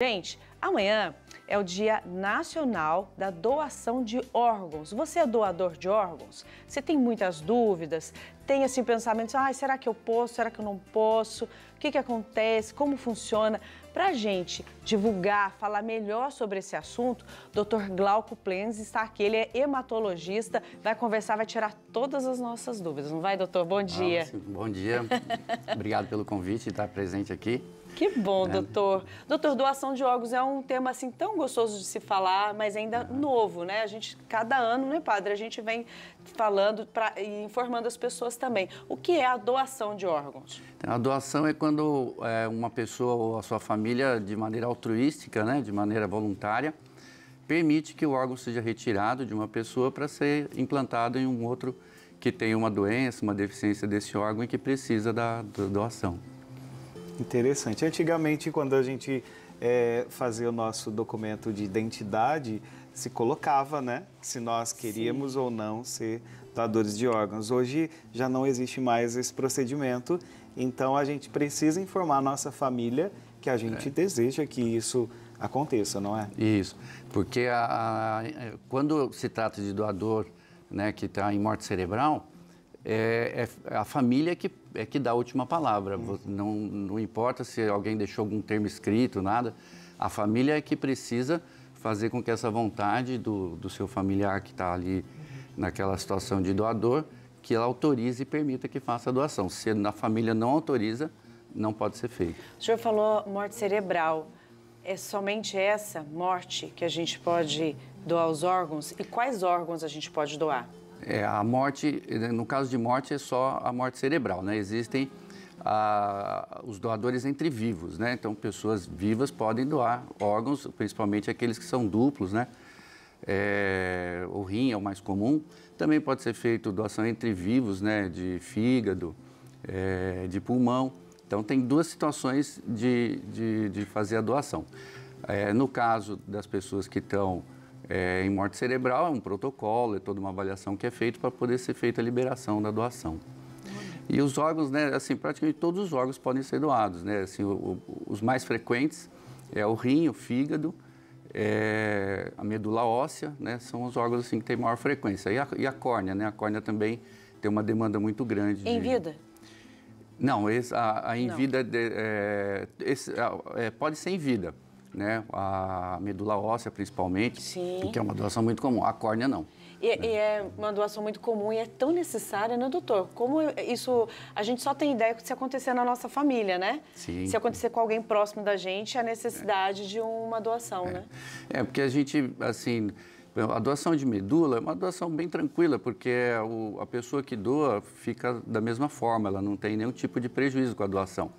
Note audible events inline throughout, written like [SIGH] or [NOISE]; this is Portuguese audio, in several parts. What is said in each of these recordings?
Gente, amanhã é o Dia Nacional da Doação de Órgãos. Você é doador de órgãos? Você tem muitas dúvidas? Tem assim pensamentos, ah, será que eu posso? Será que eu não posso? O que, que acontece? Como funciona? Pra gente divulgar, falar melhor sobre esse assunto, Dr. Glauco Plens está aqui. Ele é hematologista, vai conversar, vai tirar todas as nossas dúvidas. Não vai, doutor? Bom ah, dia. bom dia. [LAUGHS] Obrigado pelo convite e estar presente aqui. Que bom, é. doutor. Doutor, doação de órgãos é um tema assim tão gostoso de se falar, mas ainda é. novo, né? A gente cada ano, né, padre, a gente vem falando pra, e informando as pessoas também. O que é a doação de órgãos? Então, a doação é quando é, uma pessoa ou a sua família, de maneira altruística, né, de maneira voluntária, permite que o órgão seja retirado de uma pessoa para ser implantado em um outro que tem uma doença, uma deficiência desse órgão e que precisa da, da doação. Interessante. Antigamente, quando a gente é, fazia o nosso documento de identidade, se colocava, né, se nós queríamos Sim. ou não ser doadores de órgãos. Hoje já não existe mais esse procedimento, então a gente precisa informar a nossa família que a gente é. deseja que isso aconteça, não é? Isso, porque a, a, quando se trata de doador né, que está em morte cerebral, é, é, a família que, é que dá a última palavra. Uhum. Não, não importa se alguém deixou algum termo escrito, nada. A família é que precisa fazer com que essa vontade do, do seu familiar que está ali naquela situação de doador, que ela autorize e permita que faça a doação. Se a família não autoriza, não pode ser feito. O senhor falou morte cerebral. É somente essa morte que a gente pode doar os órgãos? E quais órgãos a gente pode doar? É, a morte, no caso de morte, é só a morte cerebral, né? Existem a, ah, os doadores entre vivos, né? Então, pessoas vivas podem doar órgãos, principalmente aqueles que são duplos, né? É, o rim é o mais comum. Também pode ser feito doação entre vivos, né? De fígado, é, de pulmão. Então, tem duas situações de, de, de fazer a doação. É, no caso das pessoas que estão é, em morte cerebral, é um protocolo, é toda uma avaliação que é feita para poder ser feita a liberação da doação. E os órgãos, né, assim, praticamente todos os órgãos podem ser doados, né? Assim, o, o, os mais frequentes é o rim, o fígado, é, a medula óssea, né? São os órgãos, assim, que têm maior frequência. E a, e a córnea, né? A córnea também tem uma demanda muito grande. Em de... vida? Não, esse, a, a em Não. vida de, é, esse, é, é, pode ser em vida. Né? A medula óssea, principalmente, Sim. que é uma doação muito comum. A córnea, não. E, e, é uma doação muito comum e é tão necessária, né, doutor? Como isso. A gente só tem ideia se acontecer na nossa família, né? Sim. Se acontecer com alguém próximo da gente, a necessidade é. de uma doação, é. né? É, porque a gente, assim. A doação de medula é uma doação bem tranquila, porque é a pessoa que doa fica da mesma forma, ela não tem nenhum tipo de prejuízo com a doação.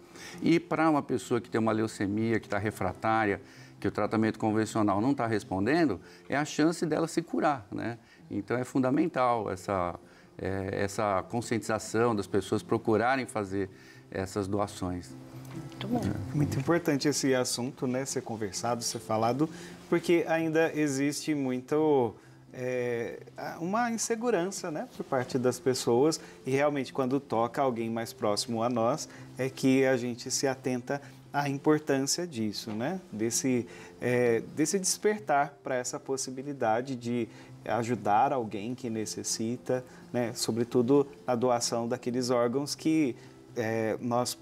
E para uma pessoa que tem uma leucemia, que está refratária, que o tratamento convencional não está respondendo, é a chance dela se curar, né? Então é fundamental essa, é, essa conscientização das pessoas procurarem fazer essas doações. Muito bom. É, muito importante esse assunto, né? Ser conversado, ser falado, porque ainda existe muito. É, uma insegurança né, por parte das pessoas e realmente quando toca alguém mais próximo a nós é que a gente se atenta à importância disso, né? desse, é, desse despertar para essa possibilidade de ajudar alguém que necessita, né? sobretudo a doação daqueles órgãos que é, nós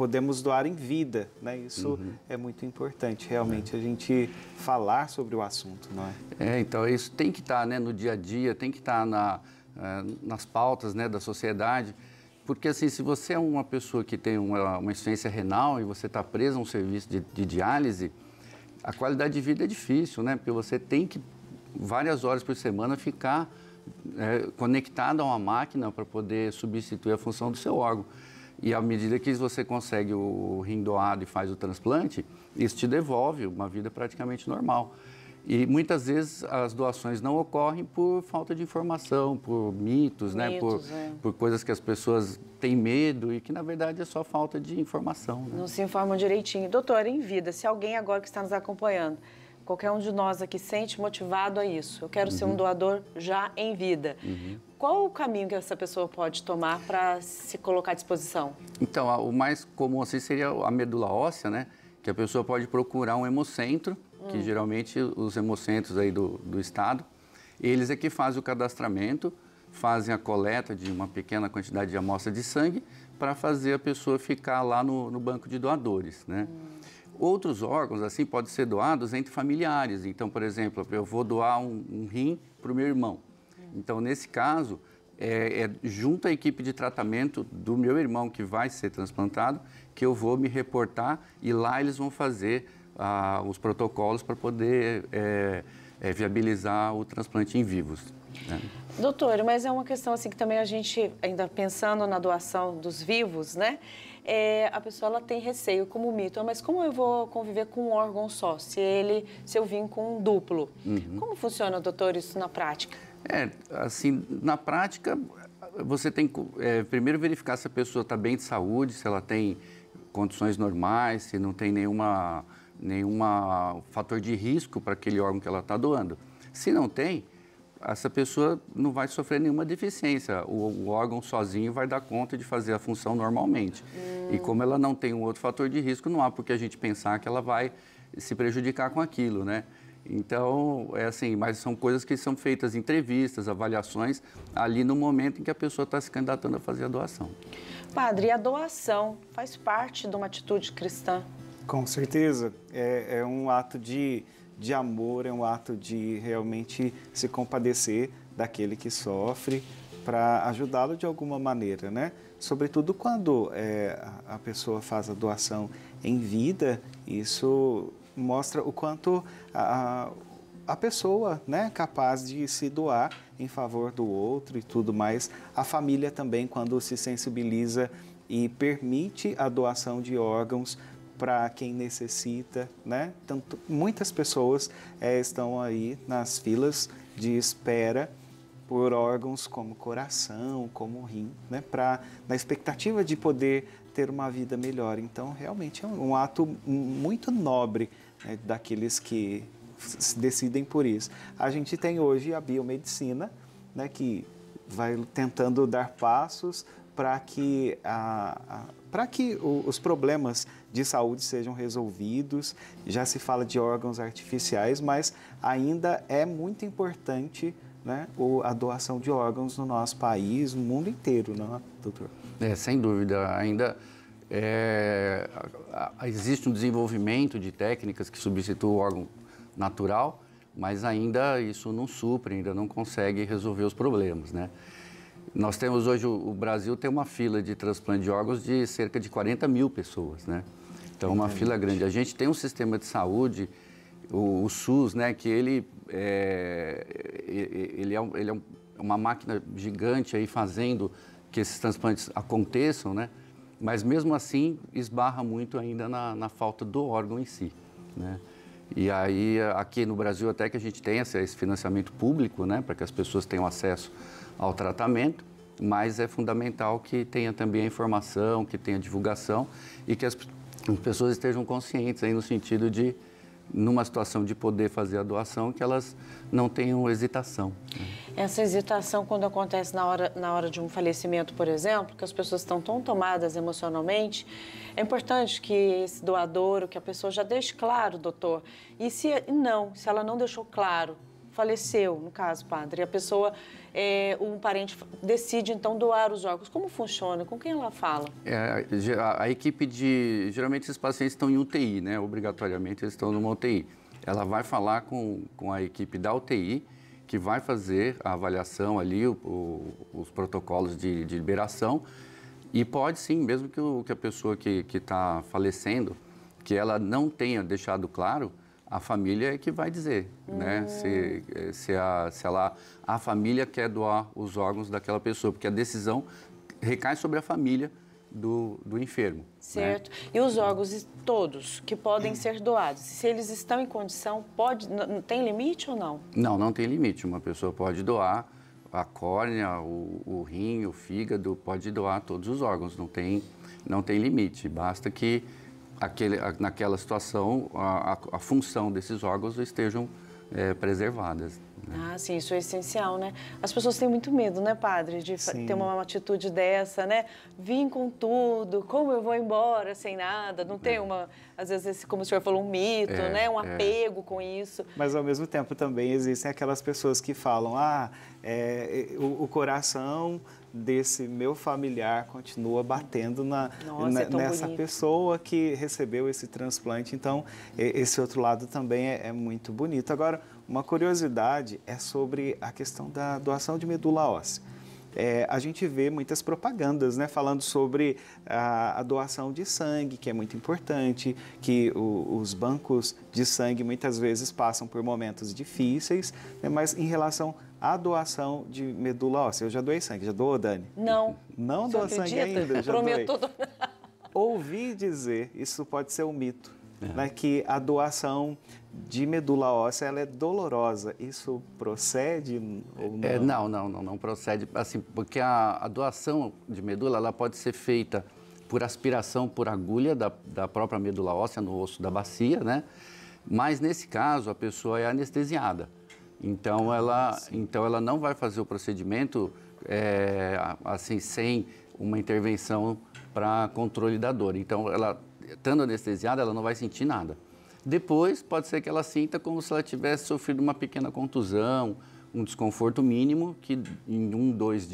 podemos doar em vida, né? Isso uhum. é muito importante, realmente, uhum. a gente falar sobre o assunto, não é? É, então isso tem que estar, tá, né, no dia a dia, tem que estar tá na, eh, nas pautas, né, da sociedade, porque assim, se você é uma pessoa que tem uma, uma insuficiência renal e você está preso a um serviço de, de diálise, a qualidade de vida é difícil, né? Porque você tem que várias horas por semana ficar é, conectado a uma máquina para poder substituir a função do seu órgão. E à medida que você consegue o rim doado e faz o transplante, isso te devolve uma vida praticamente normal. E muitas vezes as doações não ocorrem por falta de informação, por mitos, mitos né? Por, é. por, coisas que as pessoas têm medo e que na verdade é só falta de informação. Né? Não se informam direitinho. doutor, em vida, se alguém agora que está nos acompanhando, qualquer um de nós aqui sente motivado a isso, eu quero uhum. ser um uhum. doador já em vida. Uhum qual o caminho que essa pessoa pode tomar para se colocar à disposição? Então, o mais comum assim seria a medula óssea, né? Que a pessoa pode procurar um hemocentro, hum. que geralmente os hemocentros aí do, do estado, eles é que fazem o cadastramento, fazem a coleta de uma pequena quantidade de amostra de sangue para fazer a pessoa ficar lá no, no banco de doadores, né? Hum. Outros órgãos, assim, podem ser doados entre familiares. Então, por exemplo, eu vou doar um, um rim para o meu irmão. Então, nesse caso, é, é, junto à equipe de tratamento do meu irmão que vai ser transplantado, que eu vou me reportar e lá eles vão fazer ah, os protocolos para poder é, é, viabilizar o transplante em vivos. Né? Doutor, mas é uma questão assim que também a gente, ainda pensando na doação dos vivos, né? É, a pessoa ela tem receio como mito, ah, mas como eu vou conviver com um órgão só, se ele, se eu vim com um duplo? Uhum. Como funciona, doutor, isso na prática? É, assim, na prática, você tem que é, primeiro verificar se a pessoa está bem de saúde, se ela tem condições normais, se não tem nenhuma, nenhuma fator de risco para aquele órgão que ela está doando. Se não tem, essa pessoa não vai sofrer nenhuma deficiência. O, o, órgão sozinho vai dar conta de fazer a função normalmente. Hum. E como ela não tem um outro fator de risco, não há porque a gente pensar que ela vai se prejudicar com aquilo, né? Então, é assim, mas são coisas que são feitas entrevistas, avaliações, ali no momento em que a pessoa está se candidatando a fazer a doação. Padre, a doação faz parte de uma atitude cristã? Com certeza. É, é um ato de, de amor, é um ato de realmente se compadecer daquele que sofre para ajudá-lo de alguma maneira, né? Sobretudo quando é, a pessoa faz a doação em vida, isso mostra o quanto a, a pessoa né, é capaz de se doar em favor do outro e tudo mais. A família também, quando se sensibiliza e permite a doação de órgãos para quem necessita, né? Tanto, muitas pessoas é, estão aí nas filas de espera por órgãos como coração, como rim, né, pra, na expectativa de poder ter uma vida melhor. Então, realmente é um, um ato muito nobre né, daqueles que decidem por isso. A gente tem hoje a biomedicina, né, que vai tentando dar passos para que a, a para que os problemas de saúde sejam resolvidos. Já se fala de órgãos artificiais, mas ainda é muito importante né, a doação de órgãos no nosso país, no mundo inteiro, não é, doutor? É, sem dúvida. Ainda é, existe um desenvolvimento de técnicas que substituem o órgão natural, mas ainda isso não supre, ainda não consegue resolver os problemas, né? Nós temos hoje, o Brasil tem uma fila de transplante de órgãos de cerca de 40 mil pessoas, né? Então, uma fila grande. A gente tem um sistema de saúde, o, o SUS, né, que ele é, ele é, ele é uma máquina gigante aí fazendo que esses transplantes aconteçam, né? Mas mesmo assim, esbarra muito ainda na, na falta do órgão em si, né? E aí, aqui no Brasil, até que a gente tem esse financiamento público, né, para que as pessoas tenham acesso ao tratamento, mas é fundamental que tenha também a informação, que tenha divulgação e que as pessoas estejam conscientes aí no sentido de numa situação de poder fazer a doação que elas não tenham hesitação. Né? Essa hesitação quando acontece na hora, na hora de um falecimento, por exemplo, que as pessoas estão tão tomadas emocionalmente, é importante que esse doador, que a pessoa já deixe claro, doutor. E se não, se ela não deixou claro, faleceu, no caso, padre, a pessoa, é, um parente decide então doar os órgãos. Como funciona? Com quem ela fala? É, a, a, equipe de. Geralmente esses pacientes estão em UTI, né? Obrigatoriamente eles estão numa UTI. Ela vai falar com, com a equipe da UTI, que vai fazer a avaliação ali, o, o, os protocolos de, de, liberação. E pode sim, mesmo que, o, que a pessoa que está falecendo, que ela não tenha deixado claro, a família é que vai dizer, né? Se, eh, se, a, se a família quer doar os órgãos daquela pessoa, porque a decisão recai sobre a família do, do enfermo. Né? Certo. Né? E os órgãos todos que podem ser doados, se eles estão em condição, pode, tem limite ou não? Não, não tem limite. Uma pessoa pode doar a córnea, o, o rim, o fígado, pode doar todos os órgãos. Não tem, não tem limite. Basta que aquele, naquela situação, a, a, função desses órgãos estejam é, preservadas. Né? Ah, sim, isso é essencial, né? As pessoas têm muito medo, né, padre, de sim. ter uma atitude dessa, né? Vim com tudo, como eu vou embora sem nada? Não tem é. uma, às vezes, esse, como o senhor falou, um mito, é, né? Um é. apego com isso. Mas, ao mesmo tempo, também existem aquelas pessoas que falam, ah, é, é, o, o coração desse meu familiar continua batendo na, Nossa, na, é né, nessa bonito. pessoa que recebeu esse transplante. Então, esse outro lado também é, é, muito bonito. Agora, uma curiosidade é sobre a questão da doação de medula óssea é, a gente vê muitas propagandas né, falando sobre a, a, doação de sangue, que é muito importante, que o, os bancos de sangue muitas vezes passam por momentos difíceis, né, mas em relação à doação de medula óssea, eu já doei sangue, já doou, Dani? Não. Não doa sangue ainda, já Prometo doei. Ouvi dizer, isso pode ser um mito, é. né, que a doação de medula óssea ela é dolorosa. Isso procede ou é, não? É, não, não, não, não procede. Assim, porque a, a, doação de medula ela pode ser feita por aspiração por agulha da, da própria medula óssea no osso da bacia, né? Mas nesse caso a pessoa é anestesiada. Então ah, ela, então ela não vai fazer o procedimento é, assim sem uma intervenção para controle da dor. Então ela estando anestesiada, ela não vai sentir nada. Depois, pode ser que ela sinta como se ela tivesse sofrido uma pequena contusão, um desconforto mínimo, que em um, dois,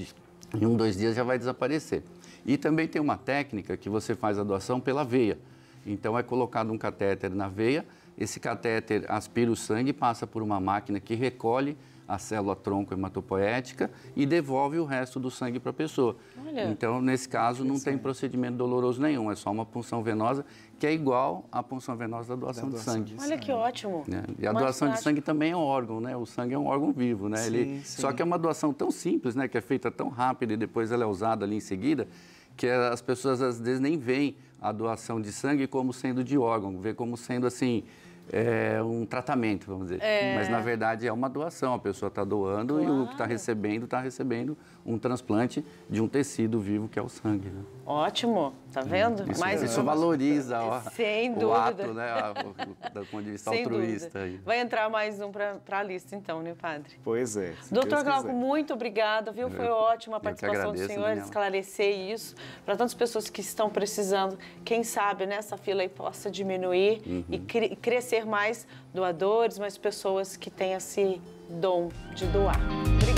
em um, dois dias já vai desaparecer. E também tem uma técnica que você faz a doação pela veia. Então, é colocado um catéter na veia, esse catéter aspira o sangue, passa por uma máquina que recolhe a célula tronco hematopoética e devolve o resto do sangue para a pessoa. Olha, então, nesse caso, não tem procedimento doloroso nenhum, é só uma punção venosa que é igual à punção venosa da doação, da né? doação de, sangue. de sangue. Olha que ótimo. É. E a doação de sangue também é um órgão, né? O sangue é um órgão vivo, né? Sim, Ele... sim. Só que é uma doação tão simples, né? Que é feita tão rápida e depois ela é usada ali em seguida, que as pessoas às vezes nem veem a doação de sangue como sendo de órgão, ver como sendo assim é, um tratamento, vamos dizer. É... Mas na verdade é uma doação, a pessoa está doando claro. e o que está recebendo está recebendo um transplante de um tecido vivo que é o sangue. Né? Ótimo, tá hum, vendo? Isso, Mas, isso valoriza ó, Sem o dúvida. ato, né? Do ah, ponto de vista altruísta. Vai entrar mais um para a lista então, né, padre? Pois é. Doutor Glauco, muito obrigada, viu? Foi eu, ótima a participação agradeço, do senhor, Daniel. esclarecer isso para tantas pessoas que estão precisando. Quem sabe, né, essa fila aí possa diminuir uhum. e cre crescer ser mais doadores, mais pessoas que têm esse dom de doar. Obrigada.